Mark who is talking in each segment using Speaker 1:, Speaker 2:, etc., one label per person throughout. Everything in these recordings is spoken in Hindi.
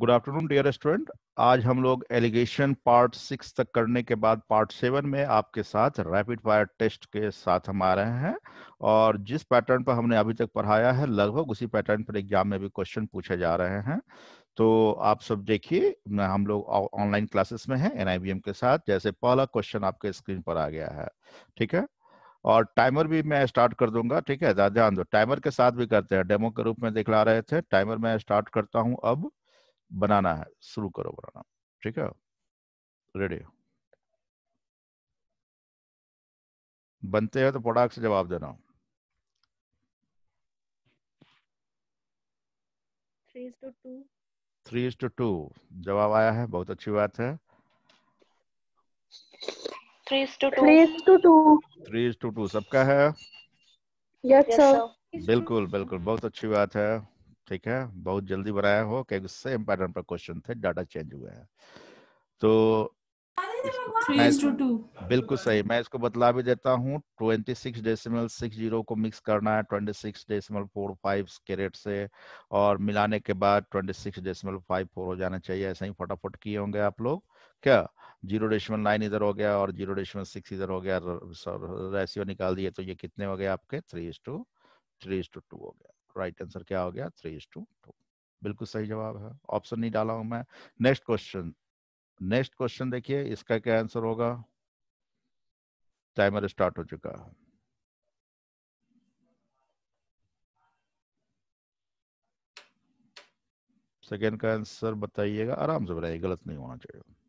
Speaker 1: गुड आफ्टरनून डियर स्टूडेंट आज हम लोग एलिगेशन पार्ट सिक्स तक करने के बाद पार्ट सेवन में आपके साथ रैपिड फायर टेस्ट के साथ हम आ रहे हैं और जिस पैटर्न पर हमने अभी तक पढ़ाया है लगभग उसी पैटर्न पर एग्जाम में भी क्वेश्चन पूछे जा रहे हैं तो आप सब देखिए हम लोग ऑनलाइन क्लासेस में हैं एनआईबीएम के साथ जैसे पहला क्वेश्चन आपके स्क्रीन पर आ गया है ठीक है और टाइमर भी मैं स्टार्ट कर दूंगा ठीक है ध्यान दो टाइमर के साथ भी करते हैं डेमो के रूप में दिखला रहे थे टाइमर मैं स्टार्ट करता हूं अब बनाना है शुरू करो बनाना ठीक है रेडी बनते हैं तो प्रोडक्ट से जवाब देना थ्री इज टू टू जवाब आया है बहुत अच्छी बात है three two three is to two सबका है यस yes, सर बिल्कुल बिल्कुल बहुत अच्छी बात है ठीक है बहुत जल्दी बनाया हो क्योंकि सेम पैटर्न पर क्वेश्चन थे डाटा चेंज हुआ है तो बिल्कुल सही मैं इसको बतला भी देता हूँ twenty six decimal six zero को मिक्स करना है twenty six decimal four five carat से और मिलाने के बाद twenty six decimal five four हो जाना चाहिए ऐसे ही फटाफट किए होंगे आप लोग क्या जीरो डेसिमल नाइन इधर हो गया और जीरो डेसिमल सिक्स इधर हो गया रेशियो निकाल दिए तो ये कितने हो गए आपके three is to three is to two हो गया राइट आंसर क्या हो गया थ्री इज टू टू बिल्कुल सही जवाब है ऑप्शन नहीं डाला हूं मैं नेक्स्ट क्वेश्चन नेक्स्ट क्वेश्चन देखिए इसका क्या आंसर होगा टाइमर स्टार्ट हो चुका है सेकेंड का आंसर बताइएगा आराम से बताइए गलत नहीं होना चाहिए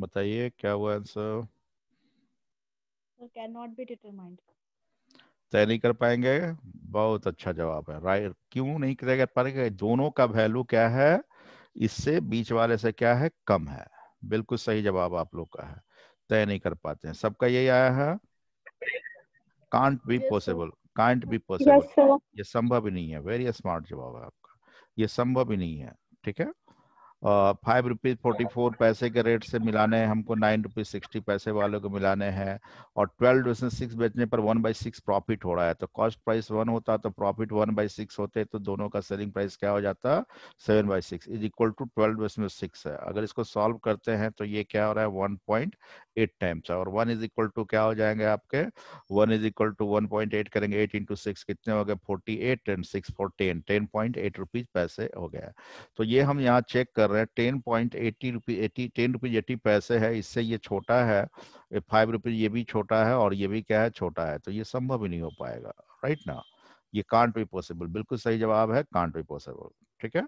Speaker 1: बताइए क्या हुआ answer can not be determined तय नहीं कर पाएंगे बहुत अच्छा जवाब है राइट क्यों नहीं तय कर पाएंगे दोनों का वैल्यू क्या है इससे बीच वाले से क्या है कम है बिल्कुल सही जवाब आप लोग का है तय नहीं कर पाते हैं सबका यही आया है can't be possible can't be possible ये संभव ही नहीं है वेरी स्मार्ट जवाब है आपका ये संभव ही नहीं है ठीक है फाइव रुपीज फोर्टी फोर पैसे के रेट से मिलाने हैं हमको नाइन रुपीज सिक्सटी पैसे वालों को मिलाने हैं और ट्वेल्व उसमें सिक्स बेचने पर वन बाई सिक्स प्रॉफिट हो रहा है तो कॉस्ट प्राइस वन होता तो प्रॉफिट वन बाई सिक्स होते तो दोनों का सेलिंग प्राइस क्या हो जाता seven by six is equal to twelve उसमें सिक्स है अगर इसको सॉल्व करते हैं तो ये क्या हो रहा है वन पॉइंट एट टाइम्स और वन इज इक्वल टू क्या हो जाएंगे आपके one is equal to one point eight करेंगे एट इंटू सिक्स कितने हो गए forty eight and six four ten ten point eight rupees पैसे हो गया तो ये हम यहाँ चेक कर कर रहे हैं ten point eighty rupee eighty ten rupees eighty पैसे है इससे ये छोटा है फाइव रुपीज ये भी छोटा है और ये भी क्या है छोटा है तो ये संभव ही नहीं हो पाएगा राइट ना ये कांट बी पॉसिबल बिल्कुल सही जवाब है कांट बी पॉसिबल ठीक है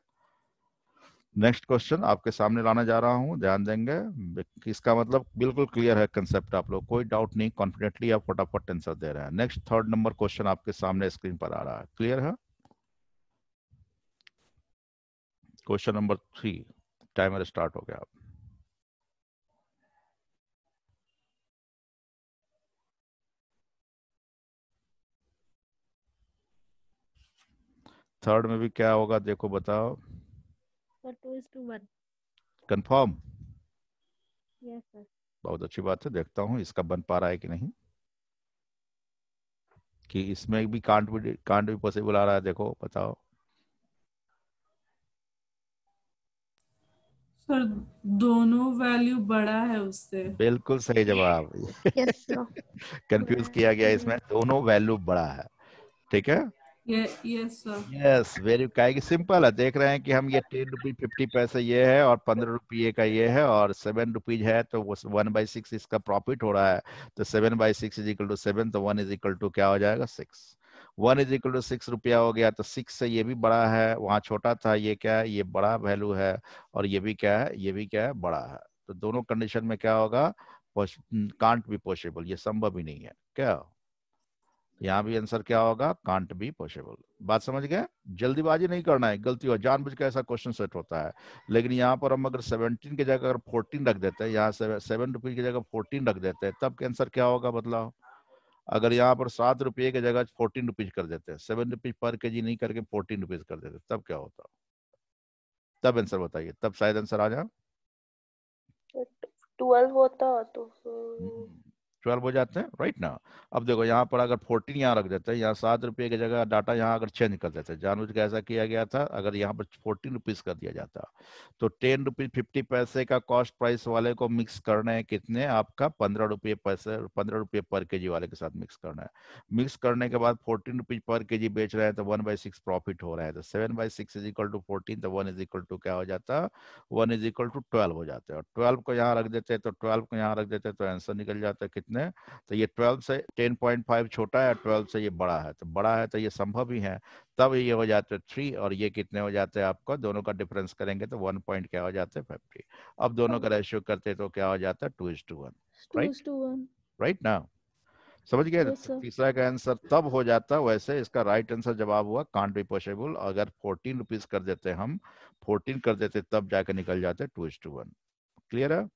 Speaker 1: नेक्स्ट क्वेश्चन आपके सामने लाना जा रहा हूँ ध्यान देंगे इसका मतलब बिल्कुल क्लियर है कंसेप्ट आप लोग कोई डाउट नहीं कॉन्फिडेंटली आप फटाफट आंसर दे रहे हैं नेक्स्ट थर्ड नंबर क्वेश्चन आपके सामने स्क्रीन पर आ रहा है क्लियर है question number three timer start हो गया थर्ड में भी क्या होगा देखो बताओ कंफर्म यस सर बहुत अच्छी बात है देखता हूँ इसका बन पा रहा है कि नहीं कि इसमें भी कांट भी कांट भी पॉसिबल आ रहा है देखो बताओ सर दोनों वैल्यू बड़ा है उससे बिल्कुल सही जवाब कंफ्यूज yes, किया गया इसमें दोनों वैल्यू बड़ा है ठीक है यस वेरी का सिंपल है देख रहे हैं कि हम ये टेन रुपीज फिफ्टी पैसे ये है और पंद्रह रुपये का ये है और सेवन रुपीज है तो वो वन बाई सिक्स इसका प्रॉफिट हो रहा है तो seven by six is equal to seven तो वन इज इक्वल टू क्या हो जाएगा six one is equal to six रुपया हो गया तो सिक्स से ये भी बड़ा है वहां छोटा था ये क्या है ये बड़ा वैल्यू है और ये भी क्या है ये भी क्या है बड़ा है तो दोनों कंडीशन में क्या होगा कांट भी पॉसिबल ये संभव ही नहीं है क्या यहाँ भी आंसर क्या होगा कांट भी पॉसिबल बात समझ गए जल्दीबाजी नहीं करना है गलती हो जानबूझ के ऐसा क्वेश्चन सेट होता है लेकिन यहाँ पर हम अगर सेवनटीन के जगह अगर फोर्टीन रख देते हैं यहाँ सेवन रुपीज की जगह फोर्टीन रख देते हैं तब के आंसर क्या होगा बदलाव हो? अगर यहाँ पर सात रुपये की जगह फोर्टीन रुपीज कर देते हैं सेवन रुपीज पर के जी नहीं करके फोर्टीन रुपीज कर देते तब क्या होता तब आंसर बताइए तब शायद आंसर आ जाए ट्वेल्व होता तो ट्वेल्व हो जाते हैं राइट ना अब देखो यहाँ पर अगर फोर्टीन यहाँ रख देते हैं यहाँ सात रुपये की जगह डाटा यहाँ अगर चेंज कर देते हैं जानबूझ के ऐसा किया गया था अगर यहाँ पर फोर्टीन रुपीज कर दिया जाता तो टेन रुपीज फिफ्टी पैसे का कॉस्ट प्राइस वाले को मिक्स करना है कितने आपका पंद्रह रुपये पैसे पंद्रह रुपये पर के वाले के साथ मिक्स करना है मिक्स करने के बाद फोर्टीन रुपीज पर के बेच रहे हैं तो वन बाई सिक्स प्रॉफिट हो रहा है तो seven by six is equal to fourteen तो वन इज इक्वल टू क्या हो जाता one is equal to twelve हो जाता है और ट्वेल्व को यहाँ रख देते हैं तो ट्वेल्व को यहाँ रख देते हैं तो आंसर निकल जाता है कितने कितने तो ये ट्वेल्व से टेन पॉइंट फाइव छोटा है ट्वेल्व से ये बड़ा है तो बड़ा है तो ये संभव ही है तब ये हो जाते हैं थ्री और ये कितने हो जाते हैं आपका दोनों का डिफरेंस करेंगे तो वन पॉइंट क्या हो जाते हैं फिफ्टी अब दोनों का रेशियो करते तो क्या हो जाता है two is to one right right ना समझ गए तीसरा का आंसर तब हो जाता वैसे इसका राइट right आंसर जवाब हुआ कांट बी पॉसिबल अगर फोर्टीन रुपीज कर देते हम फोर्टीन कर देते तब जाके निकल जाते two is to one clear है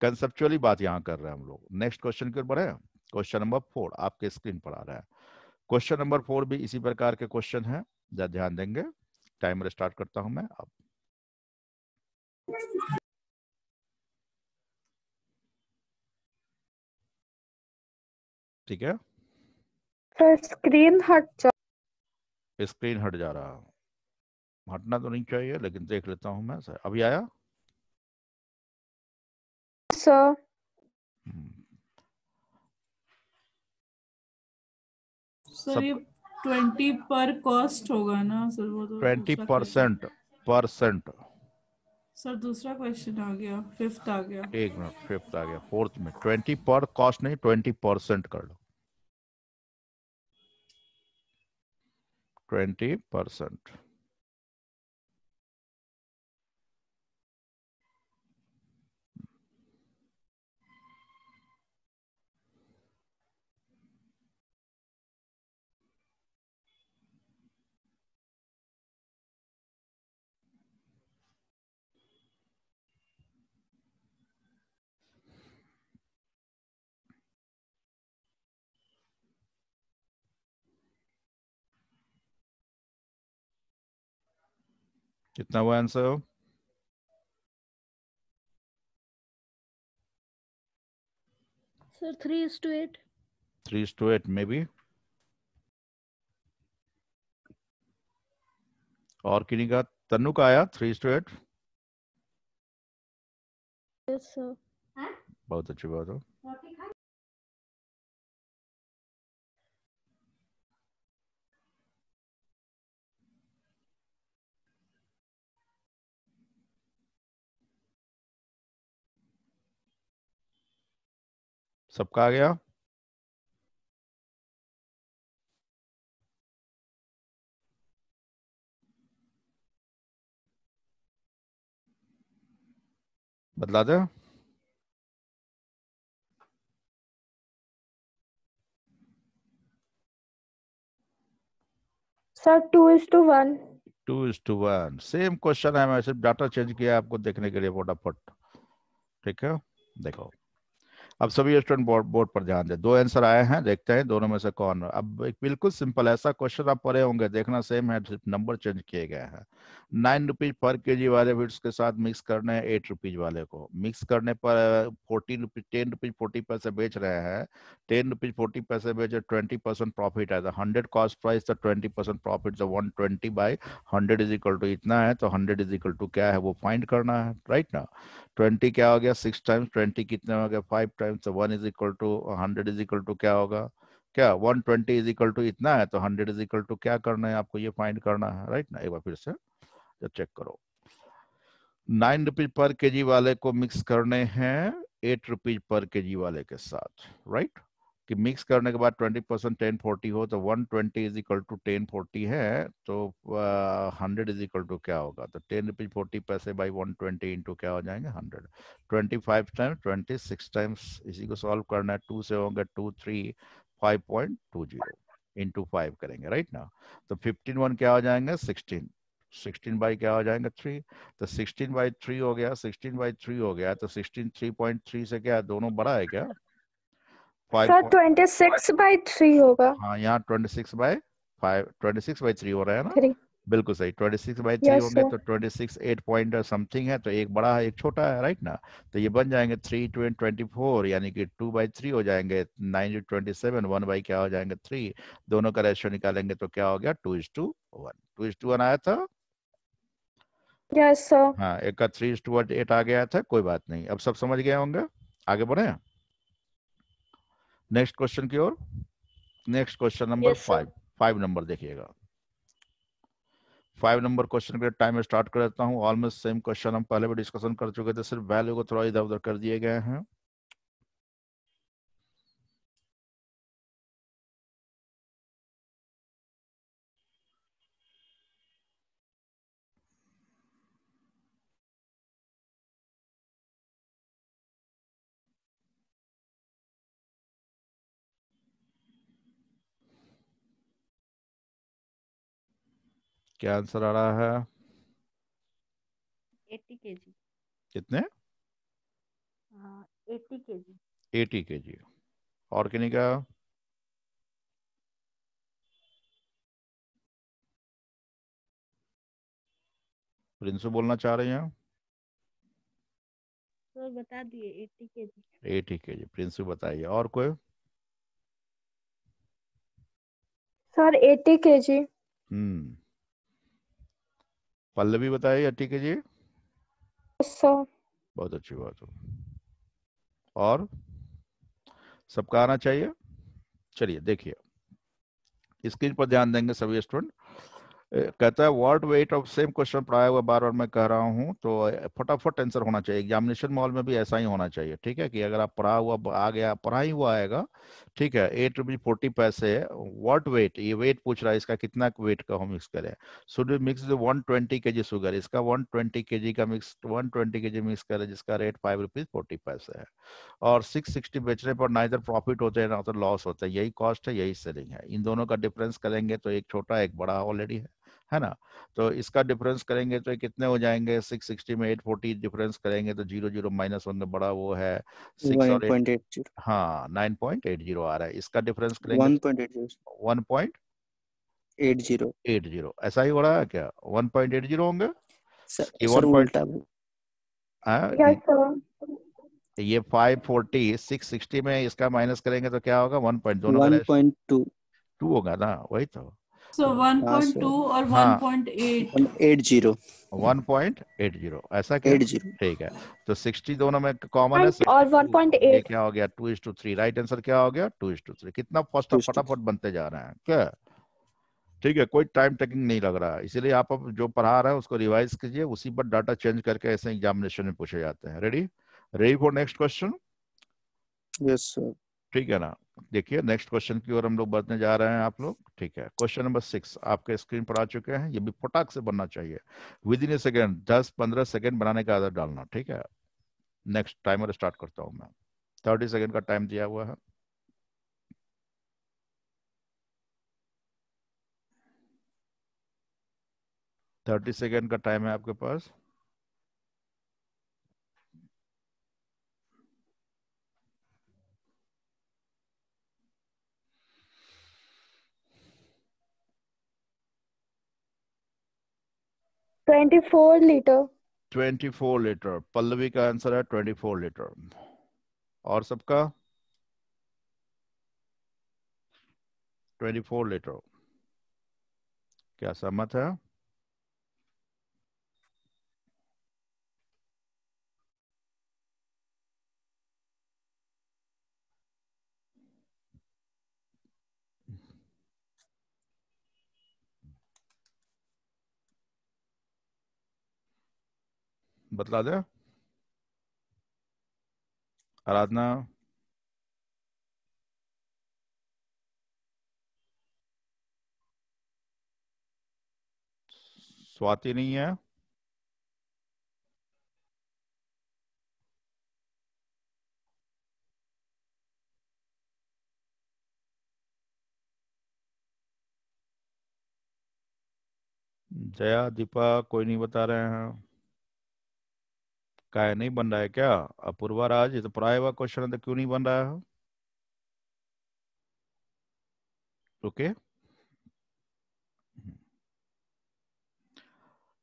Speaker 1: कंसेप्चुअली बात यहाँ कर रहे हैं हम लोग नेक्स्ट क्वेश्चन की ओर बढ़े क्वेश्चन नंबर फोर आपके स्क्रीन पर आ रहा है क्वेश्चन नंबर फोर भी इसी प्रकार के क्वेश्चन है जरा ध्यान देंगे टाइमर स्टार्ट करता हूं मैं अब ठीक है स्क्रीन हट जा स्क्रीन हट जा रहा हटना तो नहीं चाहिए लेकिन देख लेता हूं मैं सर अभी आया sir. सर ये ट्वेंटी पर कॉस्ट होगा ना सर वो तो ट्वेंटी परसेंट परसेंट सर दूसरा क्वेश्चन आ गया फिफ्थ आ गया एक मिनट फिफ्थ आ गया फोर्थ में ट्वेंटी पर कॉस्ट नहीं ट्वेंटी परसेंट कर लो ट्वेंटी परसेंट कितना हुआ answer Sir, 3 is to 8. 3 is to 8, maybe. और किन्नी का तनु का आया थ्री टू एट बहुत अच्छी बात हो सबका आ गया बदला दे sir two is to one two is to one same question है मैं सिर्फ डाटा चेंज किया आपको देखने के लिए फोटाफट ठीक है देखो अब सभी स्टूडेंट बोर्ड बोर्ड पर ध्यान दें दो आंसर आए हैं देखते हैं दोनों में से कौन अब एक बिल्कुल सिंपल ऐसा क्वेश्चन आप पढ़े होंगे देखना सेम है सिर्फ नंबर चेंज किए गए हैं नाइन रुपीज पर के जी वाले फिट्स के साथ मिक्स करने हैं एट रुपीज वाले को मिक्स करने पर forty rupees ten rupees forty पैसे बेच रहे हैं टेन रुपीज फोर्टी पैसे बेच ट्वेंटी परसेंट प्रॉफिट है हंड्रेड कॉस्ट प्राइस तो twenty percent profit one twenty by hundred is equal to इतना है तो हंड्रेड इज इक्वल टू क्या है वो फाइंड करना है राइट ना ट्वेंटी क्या हो गया सिक्स टाइम्स ट्वेंटी कितने हो गया five times one is equal to hundred is equal to क्या होगा क्या one twenty is equal to इतना है तो हंड्रेड इज इक्वल टू क्या करना है आपको ये फाइंड करना है राइट ना एक बार फिर से चेक करो नाइन रुपीज पर के वाले को मिक्स करने हैं एट रुपीज पर के वाले के साथ राइट right? कि मिक्स करने के बाद 20 परसेंट टेन फोर्टी हो तो 120 twenty is equal to ten forty है तो हंड्रेड इज इक्वल टू क्या होगा तो टेन रुपीज फोर्टी पैसे बाई वन ट्वेंटी इंटू क्या हो जाएंगे hundred twenty five time twenty six times इसी को सॉल्व करना है टू से होंगे two three five point two zero into five करेंगे राइट ना तो फिफ्टीन वन क्या हो जाएंगे सिक्सटीन सिक्सटीन बाई क्या हो जाएंगे थ्री तो सिक्सटीन बाई थ्री हो गया सिक्सटीन बाई थ्री हो गया तो सिक्सटीन थ्री पॉइंट थ्री से क्या दोनों बड़ा है क्या हाँ, बिल्कुल सही ट्वेंटी होंगे तो ट्वेंटी समथिंग है तो एक बड़ा है एक छोटा है राइट ना तो ये बन जाएंगे थ्री ट्वेंट ट्वेंटी फोर यानी कि टू बाई थ्री हो जाएंगे नाइन जो ट्वेंटी सेवन वन बाई क्या हो जाएंगे थ्री दोनों का रेशियो निकालेंगे तो क्या हो गया two is to one two is to one आया था यस yes, सर हाँ एक का थ्री इज टू एट आ गया था कोई बात नहीं अब सब समझ गए होंगे आगे बढ़े नेक्स्ट क्वेश्चन की ओर next question number five five number देखिएगा फाइव नंबर क्वेश्चन के टाइम स्टार्ट कर देता हूँ ऑलमोस्ट सेम क्वेश्चन हम पहले भी डिस्कशन कर चुके थे सिर्फ वैल्यू को थोड़ा इधर उधर कर दिए गए हैं क्या आंसर आ रहा है एटी के कितने हाँ, एटी के जी एटी के जी और किन्हीं का प्रिंसू बोलना चाह रहे हैं तो बता दिए एटी के जी एटी के जी प्रिंसू बताइए और कोई सर एटी के जी हम्म पल्लवी बताए या ठीक जी बहुत अच्छी बात हो और सबका आना चाहिए चलिए देखिए स्क्रीन पर ध्यान देंगे सभी स्टूडेंट कहता है word weight of same question पढ़ाया हुआ बार बार मैं कह रहा हूँ तो फटाफट आंसर होना चाहिए एग्जामिनेशन मॉल में भी ऐसा ही होना चाहिए ठीक है कि अगर आप पढ़ा हुआ आ गया पढ़ा ही हुआ आएगा ठीक है एट रुपीज फोर्टी पैसे वर्ड वेट ये वेट पूछ रहा है इसका कितना वेट का हम मिक्स करें should we mix one twenty K G sugar इसका वन ट्वेंटी के जी का मिक्स वन ट्वेंटी के जी मिक्स करें जिसका रेट फाइव रुपीज फोर्टी पैसे है और सिक्स सिक्सटी बेचने पर ना इधर प्रॉफिट होते हैं ना तो लॉस होता है यही कॉस्ट है यही सेलिंग है इन दोनों का डिफरेंस करेंगे तो एक छोटा एक बड़ा ऑलरेडी है है ना तो इसका डिफरेंस करेंगे तो कितने हो जाएंगे सिक्स सिक्सटी में एट फोर्टी डिफरेंस करेंगे तो जीरो जीरो माइनस वन में बड़ा वो है सिक्स और 8, हाँ 9.80 आ रहा है इसका डिफरेंस करेंगे 1.80 1.80 80 ऐसा ही हो रहा है क्या 1.80 होंगे सर, सर उल्टा हाँ, ये फाइव फोर्टी सिक्स सिक्सटी में इसका माइनस करेंगे तो क्या होगा वन पॉइंट 1.2 टू होगा ना वही तो so 1.2 और 1.8 180 1.80 ऐसा ठीक है तो 60 दोनों में कॉमन है और 1.8 क्या हो गया two two is three right answer क्या हो गया टू टू इज थ्री कितना फर्स्ट फटाफट बनते जा रहे हैं क्या ठीक है कोई टाइम टेकिंग नहीं लग रहा है इसीलिए आप अब जो पढ़ा रहे हैं उसको रिवाइज कीजिए उसी पर डाटा चेंज करके ऐसे एग्जामिनेशन में पूछे जाते हैं ready ready for next question yes sir ठीक है ना देखिए नेक्स्ट क्वेश्चन की ओर हम लोग बढ़ने जा रहे हैं आप लोग ठीक है क्वेश्चन नंबर सिक्स आपके स्क्रीन पर आ चुके हैं ये भी फटाक से बनना चाहिए विद इन ए सेकेंड दस पंद्रह सेकेंड बनाने का आदर डालना ठीक है नेक्स्ट टाइमर स्टार्ट करता हूं मैं थर्टी सेकेंड का टाइम दिया हुआ है थर्टी सेकेंड का टाइम है आपके पास twenty four litre twenty four litre Pallavi का आंसर है ट्वेंटी फोर लीटर और सबका ट्वेंटी फोर लीटर क्या सहमत है बतला दे आराधना स्वाति नहीं है जया दीपा कोई नहीं बता रहे हैं काय नहीं बन रहा है क्या अपूर्वा राज तो प्राय हुआ क्वेश्चन है तो क्यों नहीं बन रहा है ओके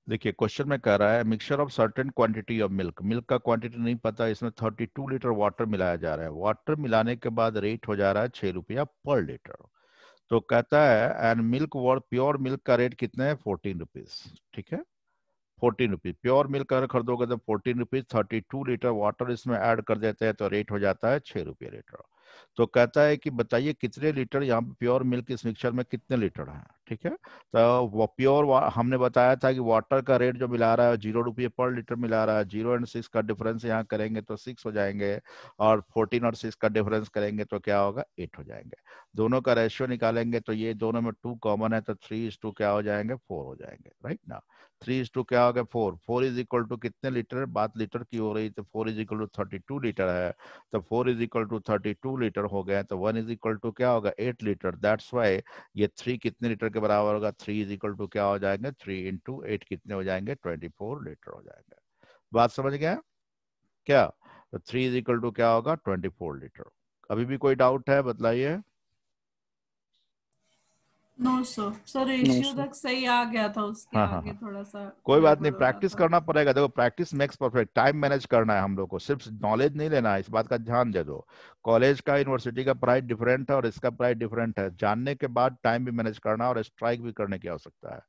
Speaker 1: देखिए क्वेश्चन में कह रहा है mixture of certain quantity of milk milk का क्वांटिटी नहीं पता इसमें 32 लीटर वाटर मिलाया जा रहा है वाटर मिलाने के बाद रेट हो जा रहा है छह रुपया पर लीटर तो कहता है and milk worth pure milk का रेट कितना है फोर्टीन रुपीज ठीक है फोर्टीन रुपीज प्योर मिल्क अगर खरीदोगे तो fourteen rupees thirty two litre water इसमें ऐड कर देते हैं तो रेट हो जाता है छः रुपये लीटर तो कहता है कि बताइए कितने लीटर यहाँ पे प्योर मिल्क इस मिक्सचर में कितने लीटर है ठीक है तो वो प्योर हमने बताया था कि वाटर का रेट जो मिला रहा है जीरो रुपये पर लीटर मिला रहा है जीरो एंड सिक्स का डिफरेंस यहाँ करेंगे तो सिक्स हो जाएंगे और फोर्टीन और सिक्स का डिफरेंस करेंगे तो क्या होगा एट हो जाएंगे दोनों का रेशियो निकालेंगे तो ये दोनों में टू कॉमन है तो थ्री इज टू क्या हो जाएंगे फोर हो जाएंगे राइट ना थ्री इज टू क्या हो गया four four is equal to कितने लीटर बात लीटर की हो रही तो four is equal to thirty two litre है तो four is equal to thirty two litre हो गया तो वन इज इक्वल टू क्या होगा एट लीटर दैट्स वाई ये थ्री कितने लीटर के बराबर होगा थ्री इज इक्वल टू क्या हो जाएंगे थ्री इंटू एट कितने हो जाएंगे ट्वेंटी फोर लीटर हो जाएंगे बात समझ गया क्या तो थ्री इज इक्वल टू क्या होगा ट्वेंटी फोर लीटर अभी भी कोई डाउट है बतलाइए हाँ, हाँ, हाँ। कोई बात नहीं प्रैक्टिस करना पड़ेगा देखो practice makes perfect time manage करना है हम लोग को सिर्फ नॉलेज नहीं लेना है इस बात का ध्यान दे दो कॉलेज का यूनिवर्सिटी का प्राइस डिफरेंट है और इसका प्राइस डिफरेंट है जानने के बाद टाइम भी मैनेज करना और स्ट्राइक भी करने की आवश्यकता है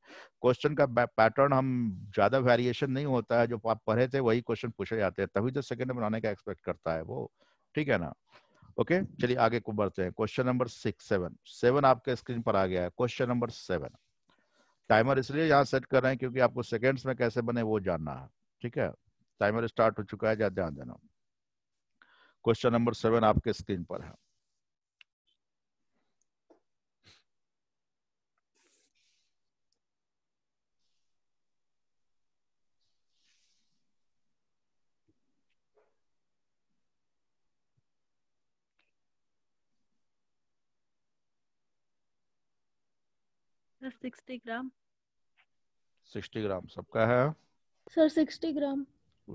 Speaker 1: क्वेश्चन का पैटर्न हम ज्यादा वेरिएशन नहीं होता है जो आप पढ़े थे वही क्वेश्चन पूछे जाते हैं तभी तो सेकेंड बनाने का एक्सपेक्ट करता है वो ठीक है ना ओके चलिए आगे को बढ़ते हैं question number six seven seven आपके स्क्रीन पर आ गया है क्वेश्चन नंबर सेवन टाइमर इसलिए यहाँ सेट कर रहे हैं क्योंकि आपको सेकेंड्स में कैसे बने वो जानना है ठीक है टाइमर स्टार्ट हो चुका है ध्यान देना क्वेश्चन नंबर सेवन आपके स्क्रीन पर है सिक्सटी ग्राम सिक्सटी ग्राम सबका है sir sixty gram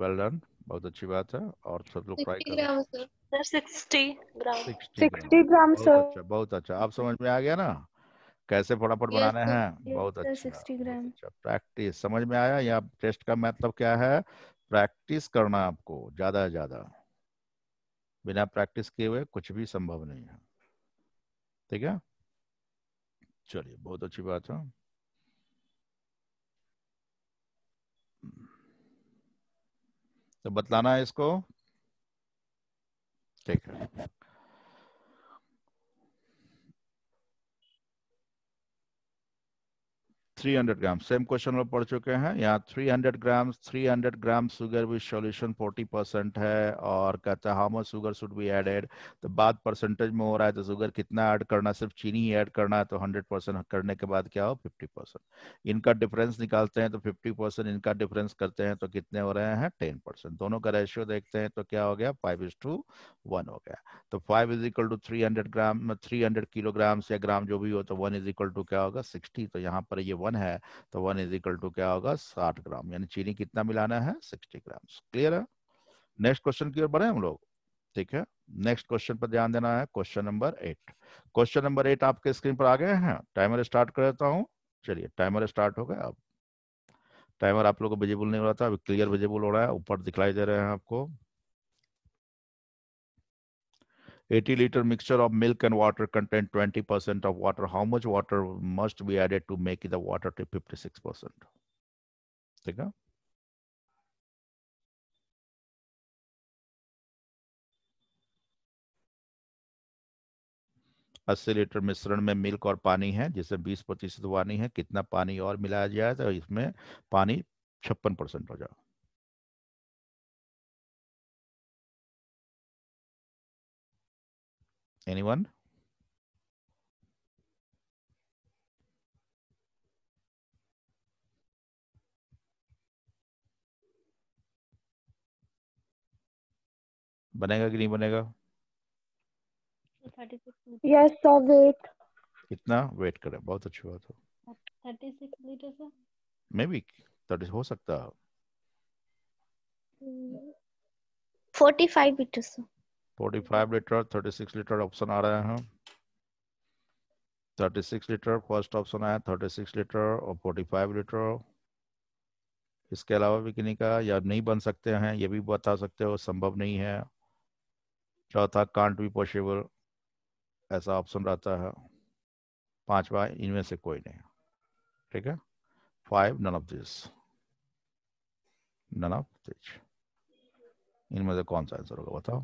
Speaker 1: well done बहुत अच्छी बात है और सब लोग ट्राई कर अच्छा, बहुत अच्छा आप समझ में आ गया ना कैसे फटाफट बनाने हैं बहुत अच्छा प्रैक्टिस अच्छा। समझ में आया या टेस्ट का मतलब क्या है प्रैक्टिस करना आपको ज्यादा से ज्यादा बिना प्रैक्टिस किए हुए कुछ भी संभव नहीं है ठीक है चलिए बहुत अच्छी बात है तो बतलाना है इसको ठीक है 300 ग्राम सेम क्वेश्चन लोग पढ़ चुके हैं यहाँ 300 gram 300 gram sugar with solution 40 percent है और कहता है how much sugar should be added तो बाद परसेंटेज में हो रहा है तो सुगर कितना ऐड करना सिर्फ चीनी ही ऐड करना है तो 100 परसेंट करने के बाद क्या हो 50 परसेंट इनका डिफरेंस निकालते हैं तो 50 परसेंट इनका डिफरेंस करते हैं तो कितने हो रहे हैं टेन परसेंट दोनों का रेशियो देखते हैं तो क्या हो गया फाइव इज टू वन हो गया तो five is equal to three gram three kilogram या ग्राम जो भी हो तो वन इज इक्वल टू क्या होगा सिक्सटी तो यहाँ पर ये वन है तो वन इज इक्वल टू क्या होगा साठ ग्राम यानी चीनी कितना मिलाना है सिक्सटी ग्राम क्लियर है नेक्स्ट क्वेश्चन की ओर बढ़े हम लोग ठीक है नेक्स्ट क्वेश्चन पर ध्यान देना है question number eight question number eight आपके स्क्रीन पर आ गए हैं टाइमर स्टार्ट कर देता हूँ चलिए टाइमर स्टार्ट हो गया अब टाइमर आप लोगों को विजिबुल नहीं हो रहा था अभी क्लियर विजिबुल हो रहा है ऊपर दिखाई दे रहे हैं आपको 80 liter mixture of milk and water contain 20% percent of water. How much water must be added to make the water to 56%? percent है अस्सी लीटर मिश्रण में मिल्क और पानी है जिसे बीस प्रतिशत वानी है कितना पानी और मिलाया जाए तो इसमें पानी छप्पन परसेंट हो जाएगा Anyone? बनेगा कि नहीं बनेगा yes, सर वेट वेट करें बहुत अच्छी बात हो मे बी 30 हो सकता है 45 litre forty five litre thirty six litre option आ रहे हैं thirty six litre first option आया थर्टी सिक्स लीटर और फोर्टी फाइव लीटर इसके अलावा किन्हीं का या नहीं बन सकते हैं ये भी बता सकते हो संभव नहीं है चौथा कांट भी पॉसिबल ऐसा ऑप्शन रहता है पांचवा इनमें से कोई नहीं ठीक है five none of this none of this इनमें से कौन सा आंसर होगा बताओ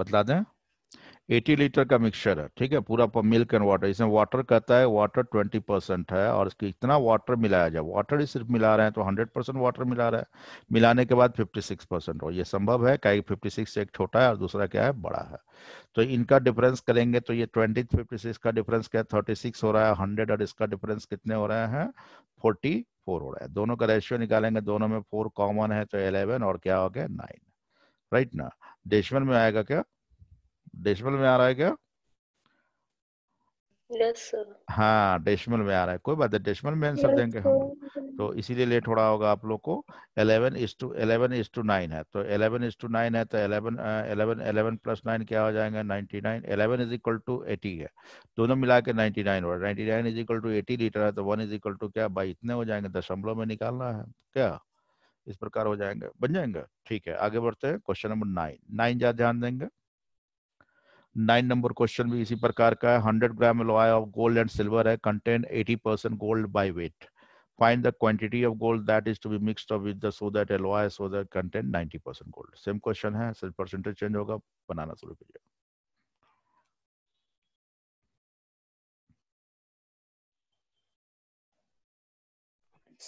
Speaker 1: बतला दें 80 लीटर का मिक्सचर है ठीक है पूरा मिल्क एंड वाटर इसमें वाटर कहता है वाटर 20 परसेंट है और इसकी इतना वाटर मिलाया जाए वाटर ही सिर्फ मिला रहे हैं तो 100 परसेंट वाटर मिला रहा है मिलाने के बाद 56 परसेंट और ये संभव है क्या फिफ्टी सिक्स एक छोटा है और दूसरा क्या है बड़ा है तो इनका डिफरेंस करेंगे तो ये ट्वेंटी फिफ्टी सिक्स का डिफरेंस क्या है थर्टी हो रहा है हंड्रेड और इसका डिफरेंस कितने हो रहे हैं फोर्टी फोर हो रहा है दोनों का रेशियो निकालेंगे दोनों में फोर कॉमन है तो एलेवन और क्या हो गया नाइन राइट ना डेसिमल में आएगा क्या डेसिमल में आ रहा है क्या हाँ डेसिमल में आ रहा है कोई बात है डेसिमल में आंसर देंगे हम तो इसीलिए लेट हो रहा होगा आप लोग को eleven is to eleven is to nine है तो इलेवन इज टू नाइन है तो eleven eleven eleven plus nine क्या हो जाएगा ninety nine eleven is equal to eighty है दोनों मिला के नाइन्टी नाइन हो ninety nine is equal to eighty litre है तो वन इज इक्वल टू क्या भाई इतने हो जाएंगे दशमलव में निकालना है क्या इस प्रकार हो जाएंगे बन जाएंगे ठीक है आगे बढ़ते हैं क्वेश्चन नंबर नाइन नाइन ज्यादा ध्यान देंगे नाइन नंबर क्वेश्चन भी इसी प्रकार का है hundred gram alloy of gold and silver है contain eighty percent gold by weight find the quantity of gold that is to be mixed up with the so that alloy so that contain ninety percent gold same question है सिर्फ परसेंटेज चेंज होगा बनाना शुरू कीजिए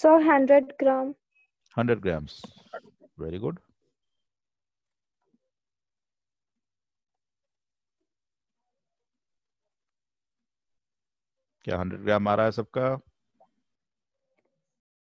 Speaker 1: सो hundred gram hundred grams very good क्या हंड्रेड ग्राम आ रहा है सबका